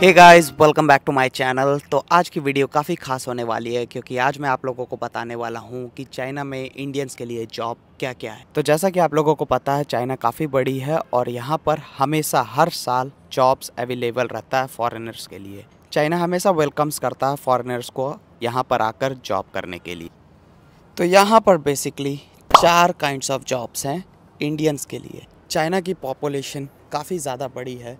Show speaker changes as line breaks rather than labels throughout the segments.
hey guys welcome back to my channel तो आज की वीडियो काफ़ी खास होने वाली है क्योंकि आज मैं आप लोगों को बताने वाला हूँ कि चाइना में इंडियंस के लिए जॉब क्या क्या है तो जैसा कि आप लोगों को पता है चाइना काफ़ी बड़ी है और यहाँ पर हमेशा हर साल जॉब्स अवेलेबल रहता है फॉरेनर्स के लिए चाइना हमेशा वेलकम्स करता है फॉरनर्स को यहाँ पर आकर जॉब करने के लिए तो यहाँ पर बेसिकली चार काइंड्स ऑफ जॉब्स हैं इंडियंस के लिए चाइना की पॉपुलेशन काफ़ी ज़्यादा बड़ी है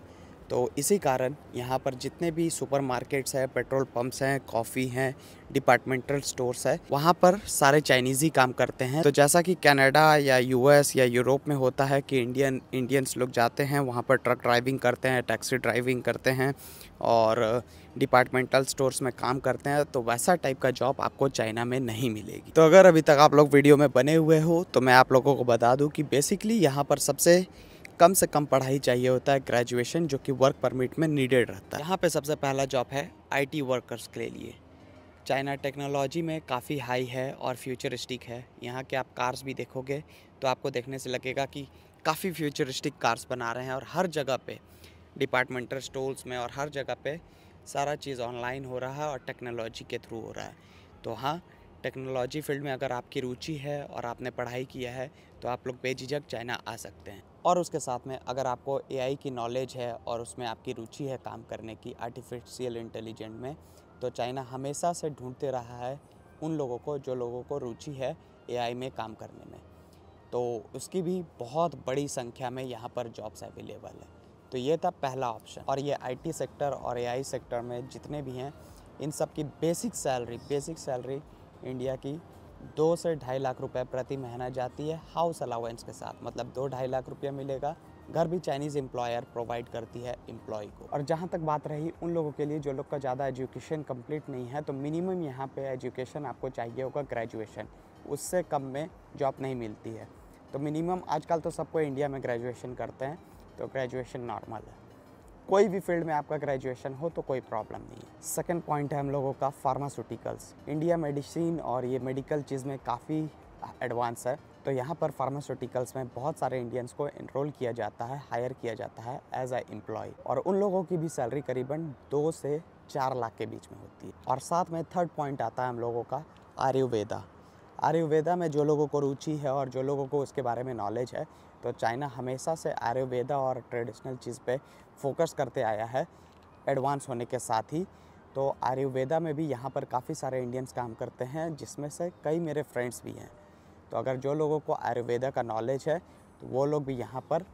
तो इसी कारण यहाँ पर जितने भी सुपर मार्केट्स हैं पेट्रोल पम्प्स हैं कॉफ़ी हैं डिपार्टमेंटल स्टोर्स है वहाँ पर सारे चाइनीज़ ही काम करते हैं तो जैसा कि कनाडा या यूएस या यूरोप में होता है कि इंडियन इंडियंस लोग जाते हैं वहाँ पर ट्रक ड्राइविंग करते हैं टैक्सी ड्राइविंग करते हैं और डिपार्टमेंटल स्टोर्स में काम करते हैं तो वैसा टाइप का जॉब आपको चाइना में नहीं मिलेगी तो अगर अभी तक आप लोग वीडियो में बने हुए हो तो मैं आप लोगों को बता दूँ कि बेसिकली यहाँ पर सबसे कम से कम पढ़ाई चाहिए होता है ग्रेजुएशन जो कि वर्क परमिट में नीडेड रहता है यहाँ पे सबसे पहला जॉब है आईटी वर्कर्स के लिए चाइना टेक्नोलॉजी में काफ़ी हाई है और फ्यूचरिस्टिक है यहाँ के आप कार्स भी देखोगे तो आपको देखने से लगेगा कि काफ़ी फ्यूचरिस्टिक कार्स बना रहे हैं और हर जगह पे डिपार्टमेंटल स्टोर्स में और हर जगह पे सारा चीज़ ऑनलाइन हो रहा है और टेक्नोलॉजी के थ्रू हो रहा है तो हाँ टेक्नोलॉजी फील्ड में अगर आपकी रुचि है और आपने पढ़ाई किया है तो आप लोग बेझिझक चाइना आ सकते हैं और उसके साथ में अगर आपको एआई की नॉलेज है और उसमें आपकी रुचि है काम करने की आर्टिफिशियल इंटेलिजेंट में तो चाइना हमेशा से ढूंढते रहा है उन लोगों को जो लोगों को रुचि है ए में काम करने में तो उसकी भी बहुत बड़ी संख्या में यहाँ पर जॉब्स अवेलेबल है तो ये था पहला ऑप्शन और ये आईटी सेक्टर और एआई सेक्टर में जितने भी हैं इन सब की basic salary basic salary India की दो से ढाई लाख रुपए प्रति महीना जाती है हाउस अलाउंस के साथ मतलब दो ढाई लाख रुपया मिलेगा घर भी चाइनीज़ एम्प्लॉयर प्रोवाइड करती है एम्प्लॉय को और जहाँ तक बात रही उन लोगों के लिए जो लोग का ज़्यादा एजुकेशन कंप्लीट नहीं है तो मिनिमम यहाँ पे एजुकेशन आपको चाहिए होगा ग्रेजुएशन उससे कम में जॉब नहीं मिलती है तो मिनिमम आजकल तो सबको इंडिया में ग्रेजुएशन करते हैं तो ग्रेजुएशन नॉर्मल है कोई भी फील्ड में आपका ग्रेजुएशन हो तो कोई प्रॉब्लम नहीं है सेकेंड पॉइंट है हम लोगों का फार्मास्यूटिकल्स इंडिया मेडिसिन और ये मेडिकल चीज़ में काफ़ी एडवांस है तो यहाँ पर फार्मास्यूटिकल्स में बहुत सारे इंडियंस को इनरोल किया जाता है हायर किया जाता है एज ए एम्प्लॉय और उन लोगों की भी सैलरी करीबन दो से चार लाख के बीच में होती है और साथ में थर्ड पॉइंट आता है हम लोगों का आयुर्वेदा आयुर्वेदा में जो लोगों को रुचि है और जो लोगों को उसके बारे में नॉलेज है तो चाइना हमेशा से आयुर्वेदा और ट्रेडिशनल चीज़ पे फोकस करते आया है एडवांस होने के साथ ही तो आयुर्वेदा में भी यहाँ पर काफ़ी सारे इंडियंस काम करते हैं जिसमें से कई मेरे फ्रेंड्स भी हैं तो अगर जो लोगों को आयुर्वेदा का नॉलेज है तो वो लोग भी यहाँ पर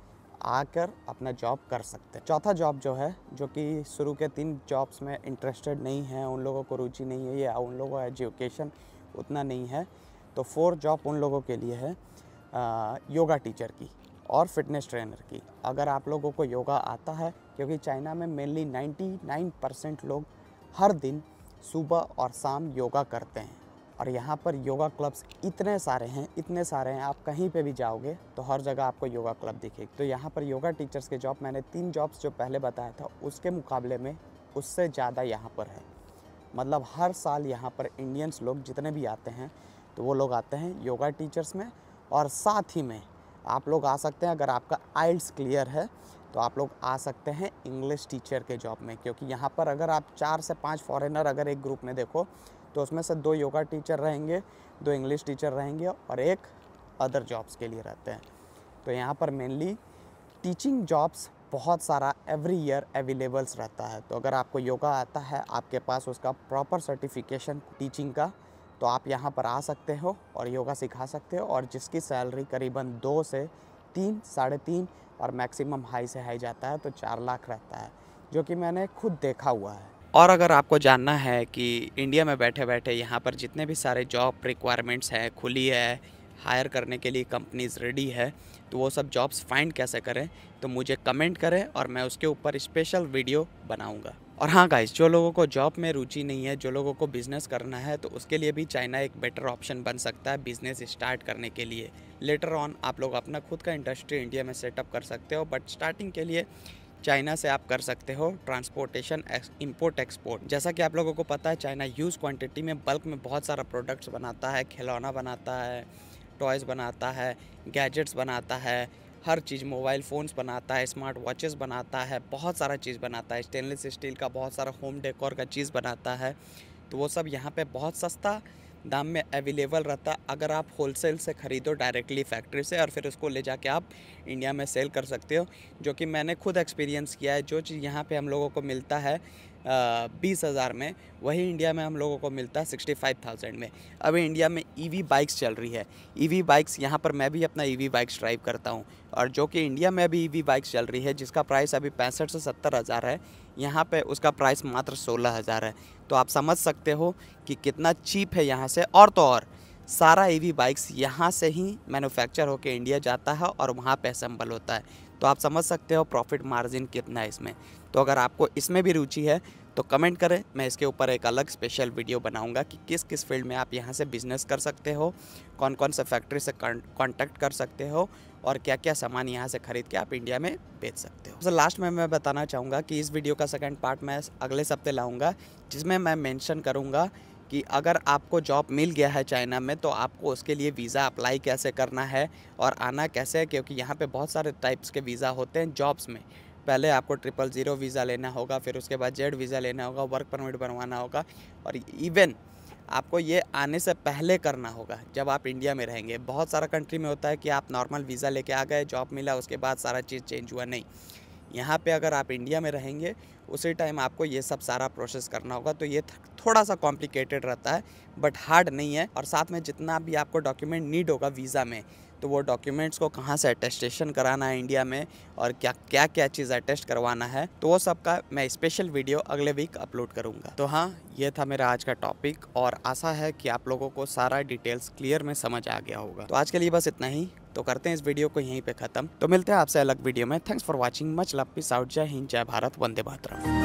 आकर अपना जॉब कर सकते हैं चौथा जॉब जो है जो कि शुरू के तीन जॉब्स में इंटरेस्टेड नहीं है उन लोगों को रुचि नहीं है या उन लोगों का एजुकेशन उतना नहीं है तो फोर जॉब उन लोगों के लिए है आ, योगा टीचर की और फिटनेस ट्रेनर की अगर आप लोगों को योगा आता है क्योंकि चाइना में मेनली 99 परसेंट लोग हर दिन सुबह और शाम योगा करते हैं और यहाँ पर योगा क्लब्स इतने सारे हैं इतने सारे हैं आप कहीं पे भी जाओगे तो हर जगह आपको योगा क्लब दिखेगी तो यहाँ पर योगा टीचर्स के जॉब मैंने तीन जॉब्स जो पहले बताया था उसके मुकाबले में उससे ज़्यादा यहाँ पर है मतलब हर साल यहाँ पर इंडियंस लोग जितने भी आते हैं तो वो लोग आते हैं योगा टीचर्स में और साथ ही में आप लोग आ सकते हैं अगर आपका आइल्स क्लियर है तो आप लोग आ सकते हैं इंग्लिश टीचर के जॉब में क्योंकि यहाँ पर अगर आप चार से पाँच फॉरेनर अगर एक ग्रुप में देखो तो उसमें से दो योगा टीचर रहेंगे दो इंग्लिश टीचर रहेंगे और एक अदर जॉब्स के लिए रहते हैं तो यहाँ पर मेनली टीचिंग जॉब्स बहुत सारा एवरी ईयर अवेलेबल्स रहता है तो अगर आपको योगा आता है आपके पास उसका प्रॉपर सर्टिफिकेशन टीचिंग का तो आप यहाँ पर आ सकते हो और योगा सिखा सकते हो और जिसकी सैलरी करीबन दो से तीन साढ़े तीन और मैक्सिमम हाई से हाई जाता है तो चार लाख रहता है जो कि मैंने खुद देखा हुआ है और अगर आपको जानना है कि इंडिया में बैठे बैठे यहाँ पर जितने भी सारे जॉब रिक्वायरमेंट्स हैं खुली है हायर करने के लिए कंपनीज़ रेडी है तो वो सब जॉब्स फाइंड कैसे करें तो मुझे कमेंट करें और मैं उसके ऊपर स्पेशल वीडियो बनाऊँगा और हाँ गाइस जो लोगों को जॉब में रुचि नहीं है जो लोगों को बिज़नेस करना है तो उसके लिए भी चाइना एक बेटर ऑप्शन बन सकता है बिज़नेस स्टार्ट करने के लिए लेटर ऑन आप लोग अपना खुद का इंडस्ट्री इंडिया में सेटअप कर सकते हो बट स्टार्टिंग के लिए चाइना से आप कर सकते हो ट्रांसपोर्टेशन इंपोर्ट एक्सपोर्ट जैसा कि आप लोगों को पता है चाइना यूज़ क्वांटिटी में बल्क में बहुत सारा प्रोडक्ट्स बनाता है खिलौना बनाता है टॉयज़ बनाता है गैजेट्स बनाता है हर चीज़ मोबाइल फ़ोन्स बनाता है स्मार्ट वॉचेस बनाता है बहुत सारा चीज़ बनाता है स्टेनलेस स्टील का बहुत सारा होम डेकोर का चीज़ बनाता है तो वो सब यहाँ पे बहुत सस्ता दाम में अवेलेबल रहता अगर आप होलसेल से ख़रीदो डायरेक्टली फैक्ट्री से और फिर उसको ले जाके आप इंडिया में सेल कर सकते हो जो कि मैंने खुद एक्सपीरियंस किया है जो चीज़ यहाँ पे हम लोगों को मिलता है बीस हज़ार में वही इंडिया में हम लोगों को मिलता है सिक्सटी फाइव थाउजेंड में अभी इंडिया में ईवी e बाइक्स चल रही है ईवी e बाइक्स यहाँ पर मैं भी अपना ईवी e बाइक्स ड्राइव करता हूँ और जो कि इंडिया में अभी ईवी बाइक्स चल रही है जिसका प्राइस अभी पैंसठ से सत्तर हज़ार है यहाँ पे उसका प्राइस मात्र सोलह हज़ार है तो आप समझ सकते हो कि कितना चीप है यहाँ से और तो और सारा वी बाइक्स यहाँ से ही मैनुफैक्चर होकर इंडिया जाता है और वहाँ पे असम्बल होता है तो आप समझ सकते हो प्रॉफिट मार्जिन कितना है इसमें तो अगर आपको इसमें भी रुचि है तो कमेंट करें मैं इसके ऊपर एक अलग स्पेशल वीडियो बनाऊंगा कि किस किस फील्ड में आप यहाँ से बिजनेस कर सकते हो कौन कौन से फैक्ट्री से कांटेक्ट कर सकते हो और क्या क्या सामान यहाँ से खरीद के आप इंडिया में बेच सकते हो तो लास्ट में मैं बताना चाहूँगा कि इस वीडियो का सेकेंड पार्ट मैं अगले सप्ते लाऊँगा जिसमें मैं मैंशन करूँगा कि अगर आपको जॉब मिल गया है चाइना में तो आपको उसके लिए वीज़ा अप्लाई कैसे करना है और आना कैसे है क्योंकि यहाँ पे बहुत सारे टाइप्स के वीज़ा होते हैं जॉब्स में पहले आपको ट्रिपल ज़ीरो वीज़ा लेना होगा फिर उसके बाद जेड वीज़ा लेना होगा वर्क परमिट बनवाना होगा और इवन आपको ये आने से पहले करना होगा जब आप इंडिया में रहेंगे बहुत सारा कंट्री में होता है कि आप नॉर्मल वीज़ा लेके आ गए जॉब मिला उसके बाद सारा चीज़ चेंज हुआ नहीं यहाँ पे अगर आप इंडिया में रहेंगे उसी टाइम आपको ये सब सारा प्रोसेस करना होगा तो ये थोड़ा सा कॉम्प्लिकेटेड रहता है बट हार्ड नहीं है और साथ में जितना भी आपको डॉक्यूमेंट नीड होगा वीज़ा में तो वो डॉक्यूमेंट्स को कहाँ से अटेस्टेशन कराना है इंडिया में और क्या क्या क्या चीज़ अटेस्ट करवाना है तो वो सब का मैं स्पेशल वीडियो अगले वीक अपलोड करूँगा तो हाँ ये था मेरा आज का टॉपिक और आशा है कि आप लोगों को सारा डिटेल्स क्लियर में समझ आ गया होगा तो आज के लिए बस इतना ही तो करते हैं इस वीडियो को यहीं पे खत्म तो मिलते हैं आपसे अलग वीडियो में thanks for watching much love peace out जय हिंद जय भारत वंदे मातरम